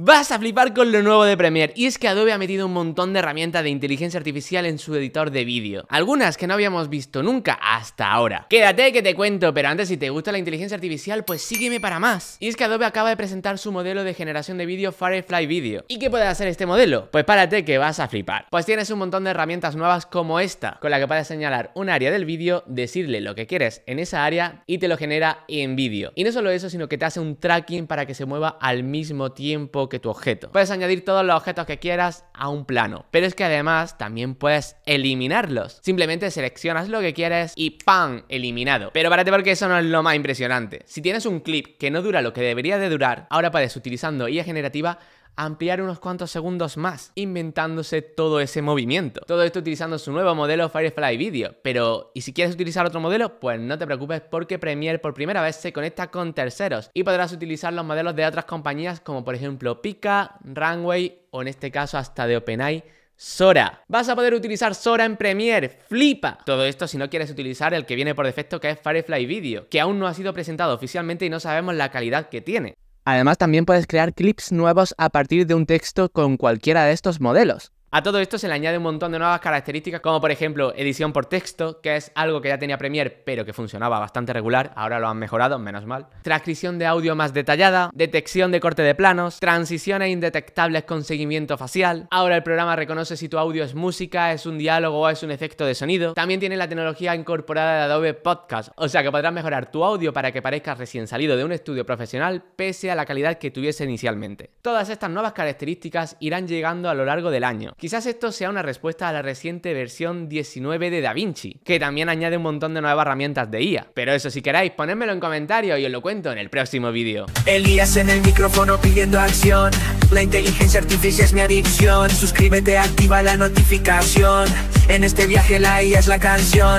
Vas a flipar con lo nuevo de Premiere y es que Adobe ha metido un montón de herramientas de inteligencia artificial en su editor de vídeo, algunas que no habíamos visto nunca hasta ahora. Quédate que te cuento, pero antes si te gusta la inteligencia artificial pues sígueme para más. Y es que Adobe acaba de presentar su modelo de generación de vídeo Firefly Video. ¿Y qué puede hacer este modelo? Pues párate que vas a flipar. Pues tienes un montón de herramientas nuevas como esta, con la que puedes señalar un área del vídeo, decirle lo que quieres en esa área y te lo genera en vídeo. Y no solo eso, sino que te hace un tracking para que se mueva al mismo tiempo que tu objeto. Puedes añadir todos los objetos que quieras a un plano, pero es que además también puedes eliminarlos. Simplemente seleccionas lo que quieres y ¡pam! Eliminado. Pero parate porque eso no es lo más impresionante. Si tienes un clip que no dura lo que debería de durar, ahora puedes utilizando IA generativa ampliar unos cuantos segundos más, inventándose todo ese movimiento. Todo esto utilizando su nuevo modelo Firefly Video. Pero, ¿y si quieres utilizar otro modelo? Pues no te preocupes porque Premiere por primera vez se conecta con terceros y podrás utilizar los modelos de otras compañías como por ejemplo Pika, Runway o en este caso hasta de OpenAI Sora. Vas a poder utilizar Sora en Premiere, flipa. Todo esto si no quieres utilizar el que viene por defecto que es Firefly Video, que aún no ha sido presentado oficialmente y no sabemos la calidad que tiene. Además, también puedes crear clips nuevos a partir de un texto con cualquiera de estos modelos. A todo esto se le añade un montón de nuevas características, como por ejemplo edición por texto, que es algo que ya tenía Premiere pero que funcionaba bastante regular, ahora lo han mejorado, menos mal. Transcripción de audio más detallada, detección de corte de planos, transiciones indetectables con seguimiento facial. Ahora el programa reconoce si tu audio es música, es un diálogo o es un efecto de sonido. También tiene la tecnología incorporada de Adobe Podcast, o sea que podrás mejorar tu audio para que parezca recién salido de un estudio profesional pese a la calidad que tuviese inicialmente. Todas estas nuevas características irán llegando a lo largo del año Quizás esto sea una respuesta a la reciente versión 19 de DaVinci, que también añade un montón de nuevas herramientas de IA. Pero eso, si queréis, ponedmelo en comentarios y os lo cuento en el próximo vídeo. Elías en el micrófono pidiendo acción. La inteligencia artificial es mi adicción. Suscríbete, activa la notificación. En este viaje la IA es la canción.